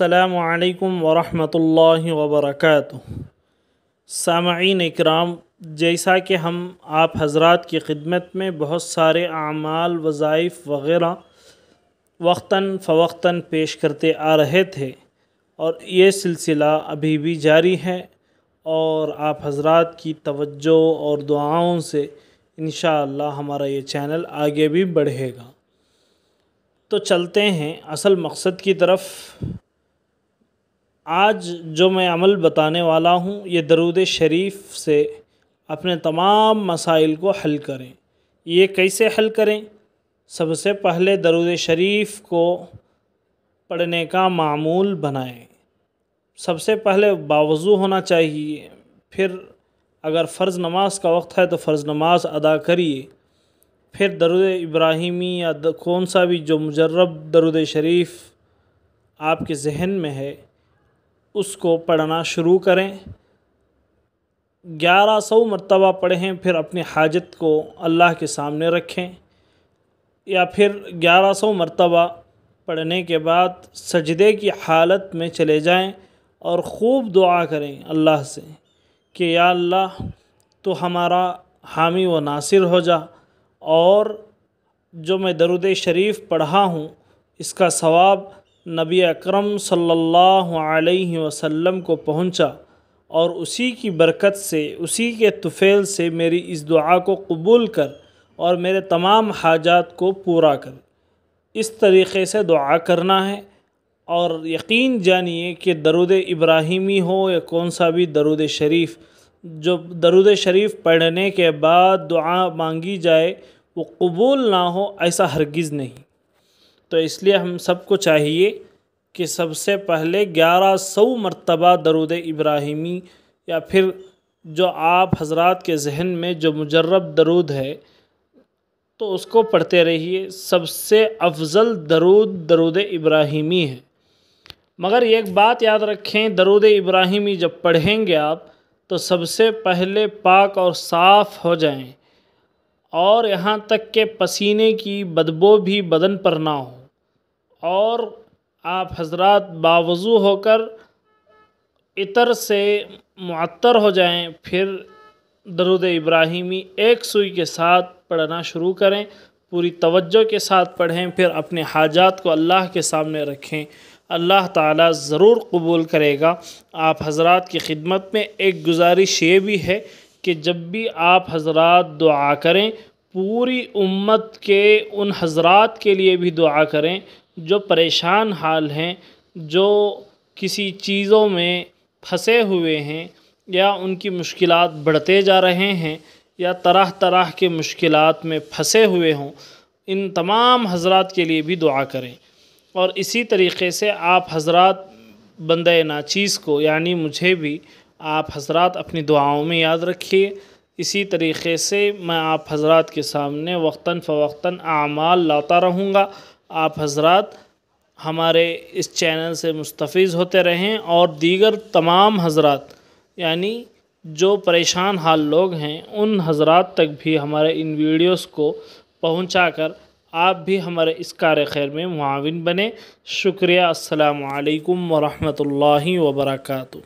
अल्लाम वरहमल वबरक सामीन इकराम जैसा कि हम आप हजरत की खिदमत में बहुत सारे अमाल वज़ाइफ वग़ैरह वक्ता फ़वक्ता पेश करते आ रहे थे और ये सिलसिला अभी भी जारी है और आप हजरत की तवज्जो और दुआओं से इन हमारा ये चैनल आगे भी बढ़ेगा तो चलते हैं असल मकसद की तरफ़ आज जो मैं अमल बताने वाला हूँ ये दरूद शरीफ से अपने तमाम मसाइल को हल करें ये कैसे हल करें सबसे पहले दरूद शरीफ को पढ़ने का मामूल बनाएं सबसे पहले बावजू होना चाहिए फिर अगर फ़र्ज़ नमाज का वक्त है तो फ़र्ज़ नमाज अदा करिए फिर दरुद इब्राहिमी या कौन सा भी जो मुजरब दरुद शरीफ आपके जहन में है उसको पढ़ना शुरू करें ग्यारह सौ मरतबा पढ़ें फिर अपनी हाजत को अल्लाह के सामने रखें या फिर ग्यारह सौ मरतबा पढ़ने के बाद सजदे की हालत में चले जाएं और ख़ूब दुआ करें अल्लाह से कि या अल्लाह तो हमारा हामी व नासिर हो जा और जो मैं दरुद शरीफ पढ़ा हूँ इसका सवाब नबी अकरम सल्लल्लाहु अलैहि वसल्लम को पहुंचा और उसी की बरकत से उसी के तुफ़ेल से मेरी इस दुआ को कबूल कर और मेरे तमाम हाजात को पूरा कर इस तरीक़े से दुआ करना है और यकीन जानिए कि दरुद इब्राहिमी हो या कौन सा भी दरुद शरीफ जो दरुद शरीफ पढ़ने के बाद दुआ मांगी जाए वो कबूल ना हो ऐसा हरगिज़ नहीं तो इसलिए हम सबको चाहिए कि सबसे पहले ग्यारह सौ मरतबा दरुद इब्राहिमी या फिर जो आप हजरत के जहन में जो मुजरब दरूद है तो उसको पढ़ते रहिए सबसे अफजल दरूद दरूद इब्राहिमी है मगर एक बात याद रखें दरूद इब्राहिमी जब पढ़ेंगे आप तो सबसे पहले पाक और साफ़ हो जाएं और यहाँ तक के पसीने की बदबू भी बदन पर ना हो और आप हज़रात बावज़ू होकर इतर से मअतर हो जाएं फिर दरुद इब्राहिमी एक सुई के साथ पढ़ना शुरू करें पूरी तवज्जो के साथ पढ़ें फिर अपने हाजात को अल्लाह के सामने रखें अल्लाह ताला ज़रूर कबूल करेगा आप हजरत की खिदमत में एक गुजारिश ये भी है कि जब भी आप हजरत दुआ करें पूरी उम्मत के उन हजरत के लिए भी दुआ करें जो परेशान हाल हैं जो किसी चीज़ों में फंसे हुए हैं या उनकी मुश्किलात बढ़ते जा रहे हैं या तरह तरह के मुश्किलात में फंसे हुए हों इन तमाम हजरात के लिए भी दुआ करें और इसी तरीके से आप हजरात बंद नाचीज़ को यानी मुझे भी आप हजरात अपनी दुआओं में याद रखिए इसी तरीके से मैं आप हजरात के सामने वक्ता फ़वक्ता आमाल लाता रहूँगा आप हजरात हमारे इस चैनल से मुस्तफ़ होते रहें और दीगर तमाम हजरात यानी जो परेशान हाल लोग हैं उन हजरात तक भी हमारे इन वीडियोस को पहुंचाकर आप भी हमारे इस कार खैर में मुआवन बने शुक्रिया अल्लाम वालेकुम वरहमतुल्लाहि वबरकू